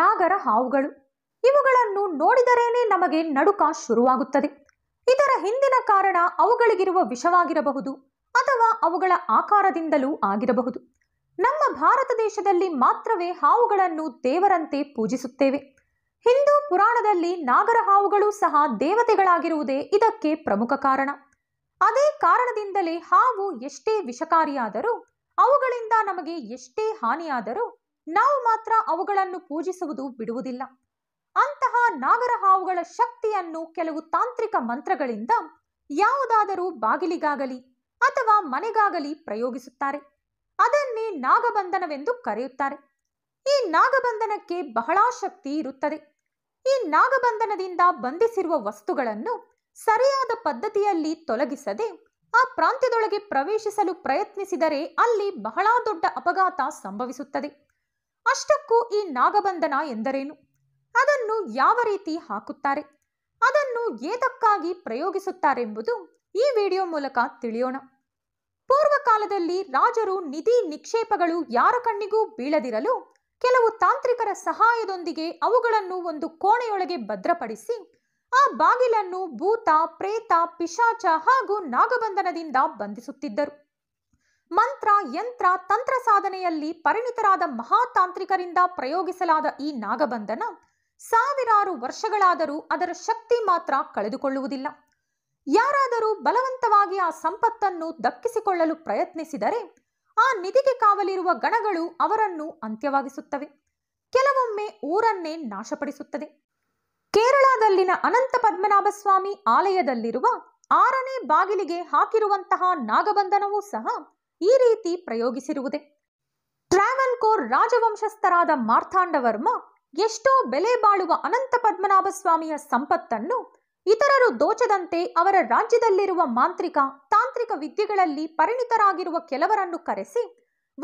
ನಾಗರ ಹಾವುಗಳು ಇವುಗಳನ್ನು ನೋಡಿದರೇನೆ ನಮಗೆ ನಡುಕ ಶುರುವಾಗುತ್ತದೆ ಇದರ ಹಿಂದಿನ ಕಾರಣ ಅವುಗಳಿಗಿರುವ ವಿಷವಾಗಿರಬಹುದು ಅಥವಾ ಅವುಗಳ ಆಕಾರದಿಂದಲೂ ಆಗಿರಬಹುದು ನಮ್ಮ ಭಾರತ ದೇಶದಲ್ಲಿ ಮಾತ್ರವೇ ಹಾವುಗಳನ್ನು ದೇವರಂತೆ ಪೂಜಿಸುತ್ತೇವೆ ಹಿಂದೂ ಪುರಾಣದಲ್ಲಿ ನಾಗರ ಹಾವುಗಳು ಸಹ ದೇವತೆಗಳಾಗಿರುವುದೇ ಇದಕ್ಕೆ ಪ್ರಮುಖ ಕಾರಣ ಅದೇ ಕಾರಣದಿಂದಲೇ ಹಾವು ಎಷ್ಟೇ ವಿಷಕಾರಿಯಾದರೂ ಅವುಗಳಿಂದ ನಮಗೆ ಎಷ್ಟೇ ಹಾನಿಯಾದರೂ ನಾವು ಮಾತ್ರ ಅವುಗಳನ್ನು ಪೂಜಿಸುವುದು ಬಿಡುವುದಿಲ್ಲ ಅಂತಹ ನಾಗರ ಹಾವುಗಳ ಶಕ್ತಿಯನ್ನು ಕೆಲವು ತಾಂತ್ರಿಕ ಮಂತ್ರಗಳಿಂದ ಯಾವುದಾದರೂ ಬಾಗಿಲಿಗಾಗಲಿ ಅಥವಾ ಮನೆಗಾಗಲಿ ಪ್ರಯೋಗಿಸುತ್ತಾರೆ ಅದನ್ನೇ ನಾಗಬಂಧನವೆಂದು ಕರೆಯುತ್ತಾರೆ ಈ ನಾಗಬಂಧನಕ್ಕೆ ಬಹಳ ಶಕ್ತಿ ಇರುತ್ತದೆ ಈ ನಾಗಬಂಧನದಿಂದ ಬಂಧಿಸಿರುವ ವಸ್ತುಗಳನ್ನು ಸರಿಯಾದ ಪದ್ಧತಿಯಲ್ಲಿ ತೊಲಗಿಸದೆ ಆ ಪ್ರಾಂತ್ಯದೊಳಗೆ ಪ್ರವೇಶಿಸಲು ಪ್ರಯತ್ನಿಸಿದರೆ ಅಲ್ಲಿ ಬಹಳ ದೊಡ್ಡ ಅಪಘಾತ ಸಂಭವಿಸುತ್ತದೆ ಅಷ್ಟಕ್ಕೂ ಈ ನಾಗಬಂಧನ ಎಂದರೇನು ಅದನ್ನು ಯಾವ ರೀತಿ ಹಾಕುತ್ತಾರೆ ಅದನ್ನು ಏತಕ್ಕಾಗಿ ಪ್ರಯೋಗಿಸುತ್ತಾರೆಂಬುದು ಈ ವಿಡಿಯೋ ಮೂಲಕ ತಿಳಿಯೋಣ ಪೂರ್ವಕಾಲದಲ್ಲಿ ರಾಜರು ನಿಧಿ ನಿಕ್ಷೇಪಗಳು ಯಾರ ಕಣ್ಣಿಗೂ ಬೀಳದಿರಲು ಕೆಲವು ತಾಂತ್ರಿಕರ ಸಹಾಯದೊಂದಿಗೆ ಅವುಗಳನ್ನು ಒಂದು ಕೋಣೆಯೊಳಗೆ ಭದ್ರಪಡಿಸಿ ಆ ಬಾಗಿಲನ್ನು ಭೂತ ಪ್ರೇತ ಪಿಶಾಚ ಹಾಗೂ ನಾಗಬಂಧನದಿಂದ ಬಂಧಿಸುತ್ತಿದ್ದರು ಮಂತ್ರ ಯಂತ್ರ ತಂತ್ರ ಸಾಧನೆಯಲ್ಲಿ ಪರಿಣಿತರಾದ ಮಹಾತಾಂತ್ರಿಕರಿಂದ ಪ್ರಯೋಗಿಸಲಾದ ಈ ನಾಗಬಂಧನ ಸಾವಿರಾರು ವರ್ಷಗಳಾದರೂ ಅದರ ಶಕ್ತಿ ಮಾತ್ರ ಕಳೆದುಕೊಳ್ಳುವುದಿಲ್ಲ ಯಾರಾದರೂ ಬಲವಂತವಾಗಿ ಆ ಸಂಪತ್ತನ್ನು ದಕ್ಕಿಸಿಕೊಳ್ಳಲು ಪ್ರಯತ್ನಿಸಿದರೆ ಆ ನಿಧಿಗೆ ಕಾವಲಿರುವ ಗಣಗಳು ಅವರನ್ನು ಅಂತ್ಯವಾಗಿಸುತ್ತವೆ ಕೆಲವೊಮ್ಮೆ ಊರನ್ನೇ ನಾಶಪಡಿಸುತ್ತದೆ ಕೇರಳದಲ್ಲಿನ ಅನಂತ ಪದ್ಮನಾಭ ಸ್ವಾಮಿ ಆಲಯದಲ್ಲಿರುವ ಆರನೇ ಬಾಗಿಲಿಗೆ ಹಾಕಿರುವಂತಹ ನಾಗಬಂಧನವೂ ಸಹ ಈ ರೀತಿ ಪ್ರಯೋಗಿಸಿರುವುದೇ ಕೋರ್ ರಾಜವಂಶಸ್ಥರಾದ ಮಾರ್ಥಾಂಡವರ್ಮ ಎಷ್ಟೋ ಬೆಲೆ ಬಾಳುವ ಅನಂತ ಪದ್ಮನಾಭ ಸ್ವಾಮಿಯ ಸಂಪತ್ತನ್ನು ಇತರರು ದೋಚದಂತೆ ಅವರ ರಾಜ್ಯದಲ್ಲಿರುವ ಮಾಂತ್ರಿಕ ತಾಂತ್ರಿಕ ವಿದ್ಯೆಗಳಲ್ಲಿ ಪರಿಣಿತರಾಗಿರುವ ಕೆಲವರನ್ನು ಕರೆಸಿ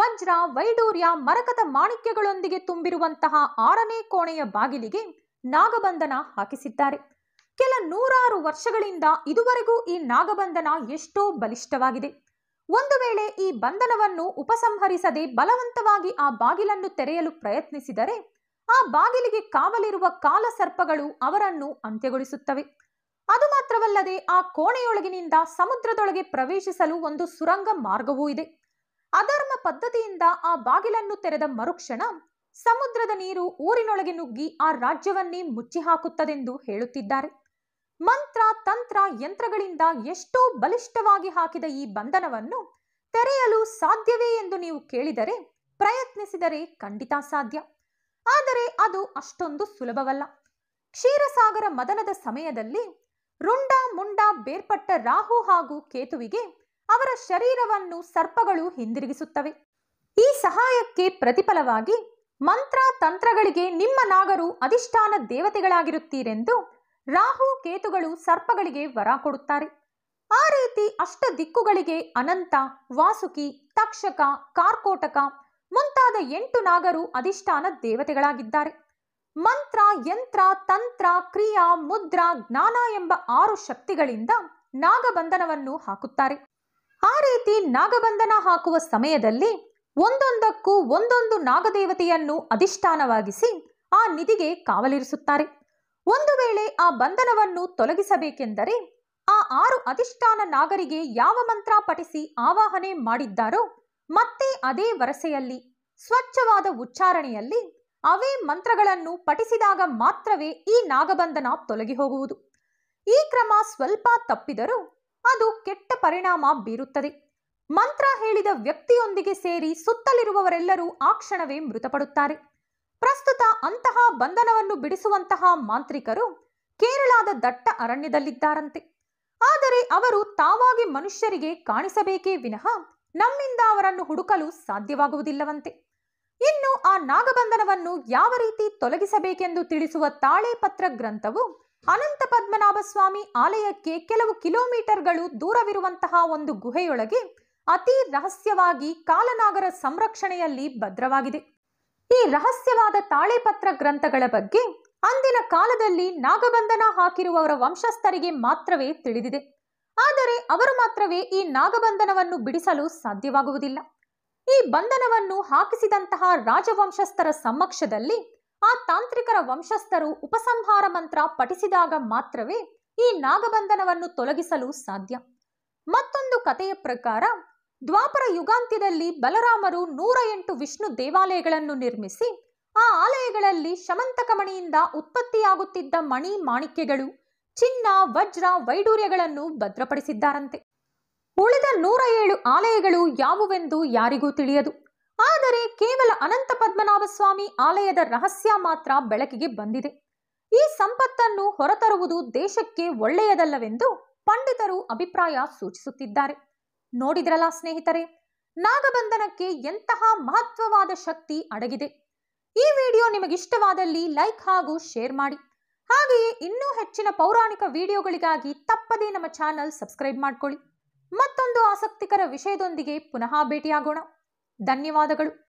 ವಜ್ರ ವೈಡೂರ್ಯ ಮರಕದ ಮಾಣಿಕ್ಯಗಳೊಂದಿಗೆ ತುಂಬಿರುವಂತಹ ಆರನೇ ಕೋಣೆಯ ಬಾಗಿಲಿಗೆ ನಾಗಬಂಧನ ಹಾಕಿಸಿದ್ದಾರೆ ಕೆಲ ನೂರಾರು ವರ್ಷಗಳಿಂದ ಇದುವರೆಗೂ ಈ ನಾಗಬಂಧನ ಎಷ್ಟೋ ಬಲಿಷ್ಠವಾಗಿದೆ ಒಂದು ವೇಳೆ ಈ ಬಂಧನವನ್ನು ಉಪಸಂಹರಿಸದೆ ಬಲವಂತವಾಗಿ ಆ ಬಾಗಿಲನ್ನು ತೆರೆಯಲು ಪ್ರಯತ್ನಿಸಿದರೆ ಆ ಬಾಗಿಲಿಗೆ ಕಾವಲಿರುವ ಕಾಲಸರ್ಪಗಳು ಅವರನ್ನು ಅಂತ್ಯಗೊಳಿಸುತ್ತವೆ ಅದು ಮಾತ್ರವಲ್ಲದೆ ಆ ಕೋಣೆಯೊಳಗಿನಿಂದ ಸಮುದ್ರದೊಳಗೆ ಪ್ರವೇಶಿಸಲು ಒಂದು ಸುರಂಗ ಮಾರ್ಗವೂ ಇದೆ ಅಧರ್ಮ ಪದ್ಧತಿಯಿಂದ ಆ ಬಾಗಿಲನ್ನು ತೆರೆದ ಮರುಕ್ಷಣ ಸಮುದ್ರದ ನೀರು ಊರಿನೊಳಗೆ ನುಗ್ಗಿ ಆ ರಾಜ್ಯವನ್ನೇ ಮುಚ್ಚಿಹಾಕುತ್ತದೆಂದು ಹೇಳುತ್ತಿದ್ದಾರೆ ಮಂತ್ರ ತಂತ್ರ ಯಂತ್ರಗಳಿಂದ ಎಷ್ಟೋ ಬಲಿಷ್ಠವಾಗಿ ಹಾಕಿದ ಈ ಬಂಧನವನ್ನು ತೆರೆಯಲು ಸಾಧ್ಯವೇ ಎಂದು ನೀವು ಕೇಳಿದರೆ ಪ್ರಯತ್ನಿಸಿದರೆ ಖಂಡಿತ ಸಾಧ್ಯ ಆದರೆ ಅದು ಅಷ್ಟೊಂದು ಸುಲಭವಲ್ಲ ಕ್ಷೀರಸಾಗರ ಮದನದ ಸಮಯದಲ್ಲಿ ರುಂಡ ಮುಂಡ ಬೇರ್ಪಟ್ಟ ರಾಹು ಹಾಗೂ ಕೇತುವಿಗೆ ಅವರ ಶರೀರವನ್ನು ಸರ್ಪಗಳು ಹಿಂದಿರುಗಿಸುತ್ತವೆ ಈ ಸಹಾಯಕ್ಕೆ ಪ್ರತಿಫಲವಾಗಿ ಮಂತ್ರ ತಂತ್ರಗಳಿಗೆ ನಿಮ್ಮ ನಾಗರು ಅಧಿಷ್ಠಾನ ದೇವತೆಗಳಾಗಿರುತ್ತೀರೆಂದು ರಾಹು ಕೇತುಗಳು ಸರ್ಪಗಳಿಗೆ ವರ ಕೊಡುತ್ತಾರೆ ಆ ರೀತಿ ಅಷ್ಟ ದಿಕ್ಕುಗಳಿಗೆ ಅನಂತ ವಾಸುಕಿ ತಕ್ಷಕ ಕಾರ್ಕೋಟಕ ಮುಂತಾದ ಎಂಟು ನಾಗರು ಅಧಿಷ್ಠಾನ ದೇವತೆಗಳಾಗಿದ್ದಾರೆ ಮಂತ್ರ ಯಂತ್ರ ತಂತ್ರ ಕ್ರಿಯಾ ಮುದ್ರಾ ಜ್ಞಾನ ಎಂಬ ಆರು ಶಕ್ತಿಗಳಿಂದ ನಾಗಬಂಧನವನ್ನು ಹಾಕುತ್ತಾರೆ ಆ ರೀತಿ ನಾಗಬಂಧನ ಹಾಕುವ ಸಮಯದಲ್ಲಿ ಒಂದೊಂದಕ್ಕೂ ಒಂದೊಂದು ನಾಗದೇವತೆಯನ್ನು ಅಧಿಷ್ಠಾನವಾಗಿಸಿ ಆ ನಿಧಿಗೆ ಕಾವಲಿರಿಸುತ್ತಾರೆ ಒಂದು ವೇಳೆ ಆ ಬಂಧನವನ್ನು ತೊಲಗಿಸಬೇಕೆಂದರೆ ಆ ಆರು ಅಧಿಷ್ಠಾನ ನಾಗರಿಗೆ ಯಾವ ಮಂತ್ರ ಪಠಿಸಿ ಆವಾಹನೆ ಮಾಡಿದ್ದಾರೋ ಮತ್ತೆ ಅದೇ ವರಸೆಯಲ್ಲಿ ಸ್ವಚ್ಛವಾದ ಉಚ್ಚಾರಣೆಯಲ್ಲಿ ಅವೇ ಮಂತ್ರಗಳನ್ನು ಪಠಿಸಿದಾಗ ಮಾತ್ರವೇ ಈ ನಾಗಬಂಧನ ತೊಲಗಿ ಹೋಗುವುದು ಈ ಕ್ರಮ ಸ್ವಲ್ಪ ತಪ್ಪಿದರೂ ಅದು ಕೆಟ್ಟ ಪರಿಣಾಮ ಬೀರುತ್ತದೆ ಮಂತ್ರ ಹೇಳಿದ ವ್ಯಕ್ತಿಯೊಂದಿಗೆ ಸೇರಿ ಸುತ್ತಲಿರುವವರೆಲ್ಲರೂ ಆ ಕ್ಷಣವೇ ಮೃತಪಡುತ್ತಾರೆ ಪ್ರಸ್ತುತ ಅಂತಹ ಬಂಧನವನ್ನು ಬಿಡಿಸುವಂತಹ ಮಾಂತ್ರಿಕರು ಕೇರಳದ ದಟ್ಟ ಅರಣ್ಯದಲ್ಲಿದ್ದಾರಂತೆ ಆದರೆ ಅವರು ತಾವಾಗಿ ಮನುಷ್ಯರಿಗೆ ಕಾಣಿಸಬೇಕೇ ವಿನಃ ನಮ್ಮಿಂದ ಅವರನ್ನು ಹುಡುಕಲು ಸಾಧ್ಯವಾಗುವುದಿಲ್ಲವಂತೆ ಇನ್ನು ಆ ನಾಗಬಂಧನವನ್ನು ಯಾವ ರೀತಿ ತೊಲಗಿಸಬೇಕೆಂದು ತಿಳಿಸುವ ತಾಳೆ ಪತ್ರ ಗ್ರಂಥವು ಅನಂತ ಪದ್ಮನಾಭ ಸ್ವಾಮಿ ಆಲಯಕ್ಕೆ ಕೆಲವು ಕಿಲೋಮೀಟರ್ಗಳು ದೂರವಿರುವಂತಹ ಒಂದು ಗುಹೆಯೊಳಗೆ ಅತಿ ರಹಸ್ಯವಾಗಿ ಕಾಲನಾಗರ ಸಂರಕ್ಷಣೆಯಲ್ಲಿ ಭದ್ರವಾಗಿದೆ ಈ ರಹಸ್ಯವಾದ ತಾಳೆಪತ್ರ ಗ್ರಂಥಗಳ ಬಗ್ಗೆ ಅಂದಿನ ಕಾಲದಲ್ಲಿ ನಾಗಬಂಧನ ಹಾಕಿರುವವರ ವಂಶಸ್ಥರಿಗೆ ಮಾತ್ರವೇ ತಿಳಿದಿದೆ ಆದರೆ ಅವರು ಮಾತ್ರವೇ ಈ ನಾಗಬಂಧನವನ್ನು ಬಿಡಿಸಲು ಸಾಧ್ಯವಾಗುವುದಿಲ್ಲ ಈ ಬಂಧನವನ್ನು ಹಾಕಿಸಿದಂತಹ ರಾಜವಂಶಸ್ಥರ ಸಮಕ್ಷದಲ್ಲಿ ಆ ತಾಂತ್ರಿಕರ ವಂಶಸ್ಥರು ಉಪಸಂಹಾರ ಮಂತ್ರ ಪಠಿಸಿದಾಗ ಮಾತ್ರವೇ ಈ ನಾಗಬಂಧನವನ್ನು ತೊಲಗಿಸಲು ಸಾಧ್ಯ ಮತ್ತೊಂದು ಕಥೆಯ ಪ್ರಕಾರ ದ್ವಾಪರ ಯುಗಾಂತ್ಯದಲ್ಲಿ ಬಲರಾಮರು ನೂರ ಎಂಟು ವಿಷ್ಣು ದೇವಾಲಯಗಳನ್ನು ನಿರ್ಮಿಸಿ ಆ ಆಲಯಗಳಲ್ಲಿ ಶಮಂತಕ ಮಣಿಯಿಂದ ಉತ್ಪತ್ತಿಯಾಗುತ್ತಿದ್ದ ಮಣಿ ಮಾಣಿಕ್ಯಗಳು ಚಿನ್ನ ವಜ್ರ ವೈಡೂರ್ಯಗಳನ್ನು ಭದ್ರಪಡಿಸಿದ್ದಾರಂತೆ ಉಳಿದ ನೂರ ಏಳು ಆಲಯಗಳು ಯಾವುವೆಂದು ಯಾರಿಗೂ ತಿಳಿಯದು ಆದರೆ ಕೇವಲ ಅನಂತ ಪದ್ಮನಾಭ ಸ್ವಾಮಿ ಆಲಯದ ರಹಸ್ಯ ಮಾತ್ರ ಬೆಳಕಿಗೆ ಬಂದಿದೆ ಈ ಸಂಪತ್ತನ್ನು ಹೊರತರುವುದು ದೇಶಕ್ಕೆ ಒಳ್ಳೆಯದಲ್ಲವೆಂದು ಪಂಡಿತರು ಅಭಿಪ್ರಾಯ ಸೂಚಿಸುತ್ತಿದ್ದಾರೆ ನೋಡಿದ್ರಲ್ಲ ಸ್ನೇಹಿತರೆ ನಾಗಬಂಧನಕ್ಕೆ ಎಂತಹ ಮಹತ್ವವಾದ ಶಕ್ತಿ ಅಡಗಿದೆ ಈ ವಿಡಿಯೋ ನಿಮಗಿಷ್ಟವಾದಲ್ಲಿ ಲೈಕ್ ಹಾಗೂ ಶೇರ್ ಮಾಡಿ ಹಾಗೆಯೇ ಇನ್ನೂ ಹೆಚ್ಚಿನ ಪೌರಾಣಿಕ ವಿಡಿಯೋಗಳಿಗಾಗಿ ತಪ್ಪದೇ ನಮ್ಮ ಚಾನಲ್ ಸಬ್ಸ್ಕ್ರೈಬ್ ಮಾಡ್ಕೊಳ್ಳಿ ಮತ್ತೊಂದು ಆಸಕ್ತಿಕರ ವಿಷಯದೊಂದಿಗೆ ಪುನಃ ಭೇಟಿಯಾಗೋಣ ಧನ್ಯವಾದಗಳು